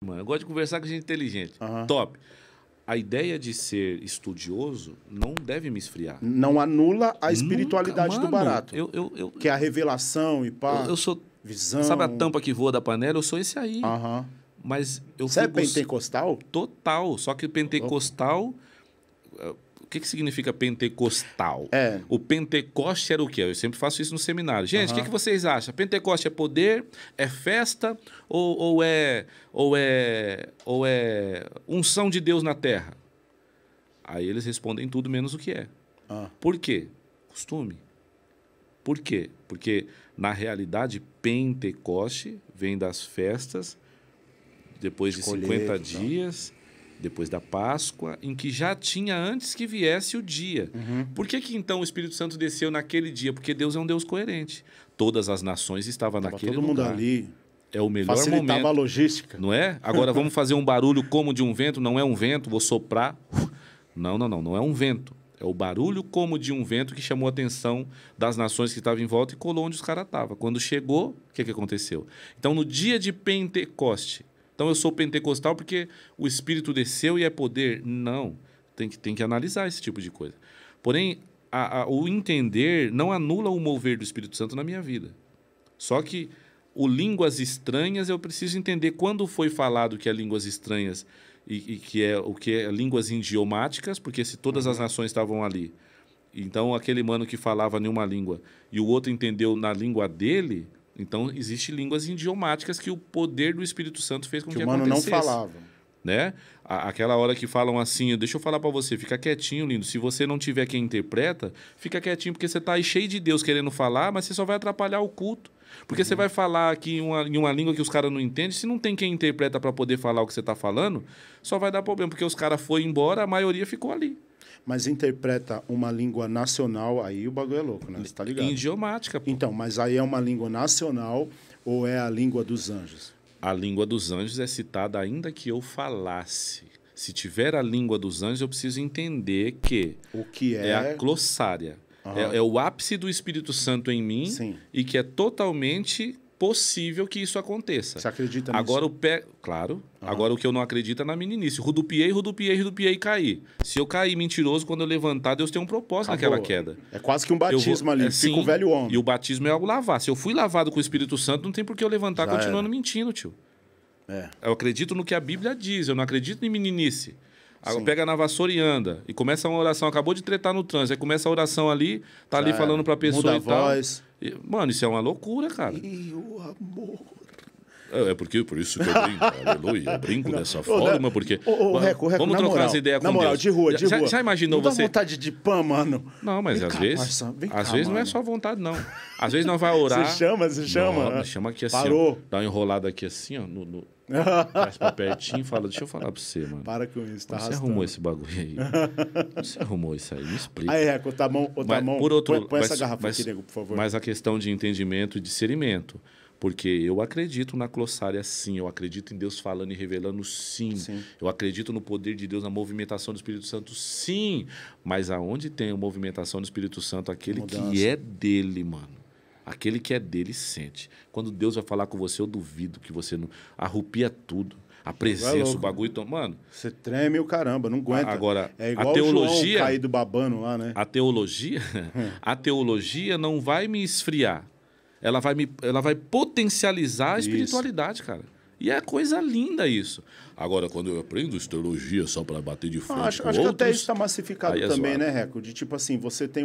mano. Eu gosto de conversar com gente inteligente. Uhum. Top. A ideia de ser estudioso não deve me esfriar. Não anula a espiritualidade Nunca, mano, do barato. Eu, eu, eu, que é a revelação e pá. Eu, eu, sou. Visão. Sabe a tampa que voa da panela? Eu sou esse aí. Uhum. Mas eu Você é pentecostal? Total. Só que pentecostal. Oh o que, que significa pentecostal? É. O Pentecoste era o quê? Eu sempre faço isso no seminário. Gente, o uhum. que, que vocês acham? Pentecoste é poder? É festa? Ou, ou, é, ou, é, ou é unção de Deus na terra? Aí eles respondem tudo menos o que é. Ah. Por quê? Costume. Por quê? Porque, na realidade, Pentecoste vem das festas depois de, de 50 então. dias depois da Páscoa, em que já tinha antes que viesse o dia. Uhum. Por que, que então o Espírito Santo desceu naquele dia? Porque Deus é um Deus coerente. Todas as nações estavam Tava naquele todo lugar. mundo ali. É o melhor Facilitava momento. Facilitava a logística. Não é? Agora vamos fazer um barulho como de um vento. Não é um vento, vou soprar. Não, não, não. Não é um vento. É o barulho como de um vento que chamou a atenção das nações que estavam em volta e colou onde os caras estavam. Quando chegou, o que, que aconteceu? Então, no dia de Pentecoste, então eu sou pentecostal porque o Espírito desceu e é poder. Não. Tem que, tem que analisar esse tipo de coisa. Porém, a, a, o entender não anula o mover do Espírito Santo na minha vida. Só que o línguas estranhas eu preciso entender quando foi falado que é línguas estranhas e, e que é o que é línguas idiomáticas, porque se todas as uhum. nações estavam ali, então aquele mano que falava nenhuma língua e o outro entendeu na língua dele, então, existem línguas idiomáticas que o poder do Espírito Santo fez com que, que o mano não falava. Né? Aquela hora que falam assim, deixa eu falar para você, fica quietinho, lindo. Se você não tiver quem interpreta, fica quietinho, porque você tá aí cheio de Deus querendo falar, mas você só vai atrapalhar o culto. Porque uhum. você vai falar aqui em uma, em uma língua que os caras não entendem, se não tem quem interpreta para poder falar o que você tá falando, só vai dar problema, porque os caras foram embora, a maioria ficou ali mas interpreta uma língua nacional, aí o bagulho é louco, né? Você tá ligado? Idiomática, pô. Então, mas aí é uma língua nacional ou é a língua dos anjos? A língua dos anjos é citada ainda que eu falasse. Se tiver a língua dos anjos, eu preciso entender que... O que é... É a glossária. Uhum. É, é, o ápice do Espírito Santo em mim Sim. e que é totalmente possível que isso aconteça. Você acredita nisso? Agora o pé. Claro. Uhum. Agora o que eu não acredito é na meninice. Rudupiei, rudupiei, rudupiei e caí. Se eu cair mentiroso, quando eu levantar, Deus tem um propósito Acabou. naquela queda. É quase que um batismo vou... ali. É, sim, Fica o um velho homem. E o batismo é algo lavar. Se eu fui lavado com o Espírito Santo, não tem por que eu levantar Já continuando era. mentindo, tio. É. Eu acredito no que a Bíblia diz. Eu não acredito em meninice. Sim. Pega na vassoura e anda. E começa uma oração. Acabou de tretar no trânsito. Aí começa a oração ali, tá Já ali era. falando pra pessoa Muda e a tal. Voz. Mano, isso é uma loucura, cara. E o amor. É, é porque por isso que eu brinco, aleluia. Eu brinco não, dessa forma, porque. Ô, ô, Reco, Reco, vamos trocar as ideias ideia com na moral, Deus. de rua, de já, rua. Já imaginou não você. Dá vontade de pã, mano. Não, mas vem às cá, vezes. às cá, vezes mano. não é só vontade, não. Às vezes nós vai orar. Se chama, se chama. Não, chama aqui assim. Parou. Ó, dá uma enrolada aqui assim, ó. No, no, Traz pra pertinho e fala, deixa eu falar pra você, mano. Para com isso, tá Você arrastando. arrumou esse bagulho aí? você arrumou isso aí? Me explica. Aí, é, com outra mão, outra mas, mão. Por outro, põe, põe mas, essa garrafa mas, aqui, nego, por favor. Mas a questão de entendimento e discernimento. Porque eu acredito na glossária sim, eu acredito em Deus falando e revelando sim. sim. Eu acredito no poder de Deus, na movimentação do Espírito Santo sim. Mas aonde tem a movimentação do Espírito Santo, aquele que é dele, mano. Aquele que é dele sente. Quando Deus vai falar com você, eu duvido que você não arrupia tudo. A é presença, é o bagulho, tomando. Então, mano. Você treme o caramba, não aguenta. Agora, é igual a teologia, o cair do babano lá, né? A teologia, a teologia não vai me esfriar. Ela vai me, ela vai potencializar a espiritualidade, isso. cara. E é coisa linda isso. Agora, quando eu aprendo teologia só para bater de frente ah, acho, acho outros, que até isso está massificado é também, é né, Record? De tipo assim, você tem um